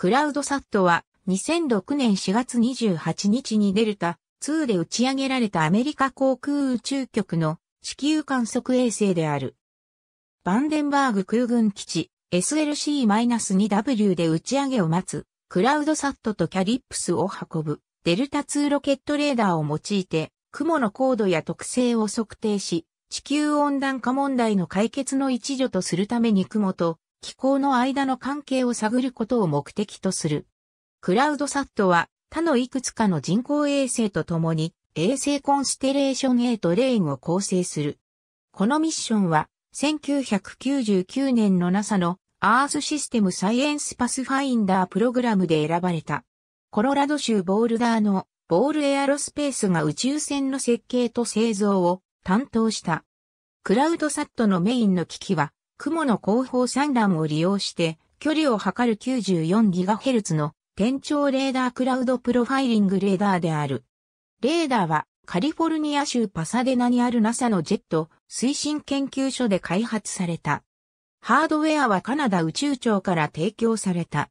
クラウドサットは2006年4月28日にデルタ2で打ち上げられたアメリカ航空宇宙局の地球観測衛星である。バンデンバーグ空軍基地 SLC-2W で打ち上げを待つクラウドサットとキャリップスを運ぶデルタ2ロケットレーダーを用いて雲の高度や特性を測定し地球温暖化問題の解決の一助とするために雲と気候の間の関係を探ることを目的とする。クラウドサットは他のいくつかの人工衛星と共に衛星コンステレーション A とレインを構成する。このミッションは1999年の NASA のアースシステムサイエンスパスファインダープログラムで選ばれた。コロラド州ボールダーのボールエアロスペースが宇宙船の設計と製造を担当した。クラウドサットのメインの機器は雲の後方散乱を利用して、距離を測る 94GHz の天頂レーダークラウドプロファイリングレーダーである。レーダーはカリフォルニア州パサデナにある NASA のジェット推進研究所で開発された。ハードウェアはカナダ宇宙庁から提供された。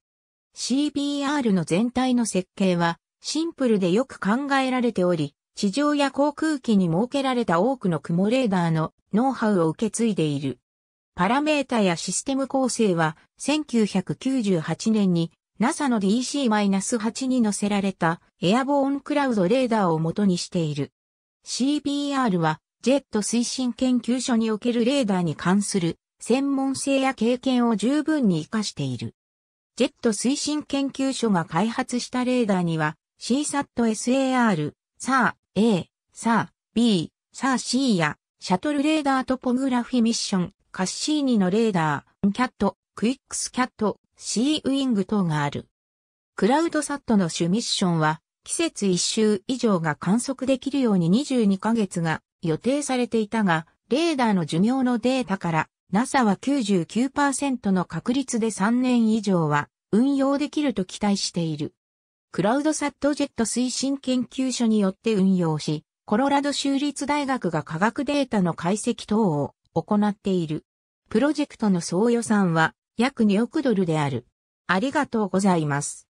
CBR の全体の設計はシンプルでよく考えられており、地上や航空機に設けられた多くの雲レーダーのノウハウを受け継いでいる。パラメータやシステム構成は1998年に NASA の DC-8 に乗せられたエアボーンクラウドレーダーを元にしている。CBR はジェット推進研究所におけるレーダーに関する専門性や経験を十分に活かしている。ジェット推進研究所が開発したレーダーには CSAT-SAR、SAR-A、SAR-B、SAR-C やシャトルレーダートポグラフィミッション、カッシーニのレーダー、キャット、クイックスキャット、シーウィング等がある。クラウドサットの主ミッションは、季節1周以上が観測できるように22ヶ月が予定されていたが、レーダーの寿命のデータから、NASA は99%の確率で3年以上は運用できると期待している。クラウドサットジェット推進研究所によって運用し、コロラド州立大学が科学データの解析等を行っている。プロジェクトの総予算は約2億ドルである。ありがとうございます。